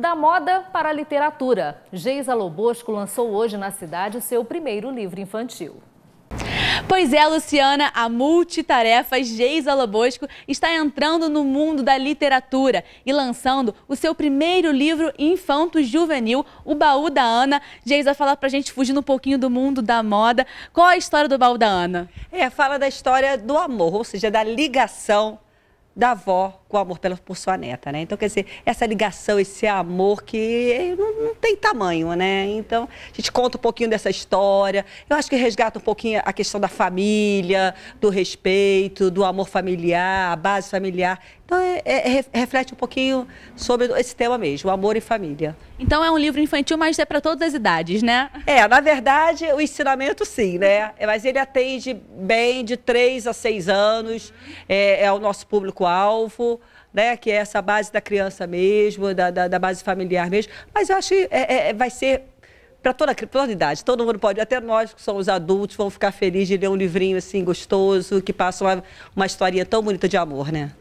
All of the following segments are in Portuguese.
Da moda para a literatura, Geisa Lobosco lançou hoje na cidade seu primeiro livro infantil. Pois é, Luciana, a multitarefa Geisa Lobosco está entrando no mundo da literatura e lançando o seu primeiro livro infanto-juvenil, O Baú da Ana. Geisa, fala pra gente, fugindo um pouquinho do mundo da moda, qual a história do Baú da Ana? É, fala da história do amor, ou seja, da ligação da avó com o amor pela, por sua neta, né? Então, quer dizer, essa ligação, esse amor que eh, não, não, tem tamanho, né? Então, a gente conta um pouquinho dessa história. Eu acho que resgata um pouquinho a questão da família, do respeito, do amor familiar, a base familiar. Então, é, é, é reflete um pouquinho sobre esse tema mesmo, o amor e família. Então, é um livro infantil, mas é para todas as idades, né? É, na verdade, o ensinamento sim, né? É, mas ele atende bem de 3 a 6 anos, é, é o nosso público-alvo né, que é essa base da criança mesmo, da, da, da base familiar mesmo. Mas eu acho que é, é, é vai ser para toda, toda idade. Todo mundo pode, até nós que somos adultos, vamos ficar felizes de ler um livrinho assim gostoso, que passa uma, uma historinha tão bonita de amor, né?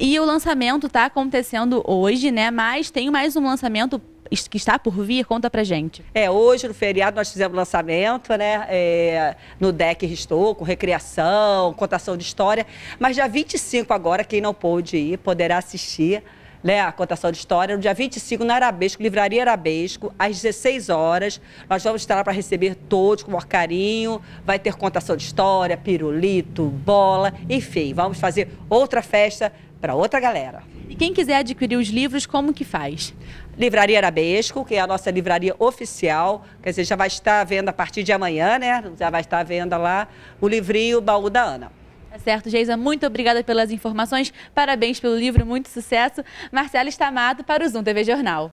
E o lançamento está acontecendo hoje, né? Mas tem mais um lançamento que está por vir? Conta pra gente. É, hoje no feriado nós fizemos lançamento, né? É, no deck Ristou, com recreação, contação de história. Mas dia 25 agora, quem não pôde ir, poderá assistir né, a contação de história, no dia 25, na Arabesco, Livraria Arabesco, às 16 horas. Nós vamos estar lá para receber todos com o maior carinho. Vai ter contação de história, pirulito, bola, enfim, vamos fazer outra festa para outra galera. E quem quiser adquirir os livros, como que faz? Livraria Arabesco, que é a nossa livraria oficial, quer dizer, já vai estar à venda a partir de amanhã, né? Já vai estar à venda lá o livrinho Baú da Ana. Tá certo, Geisa, muito obrigada pelas informações, parabéns pelo livro, muito sucesso. Marcela Estamado para o Zoom TV Jornal.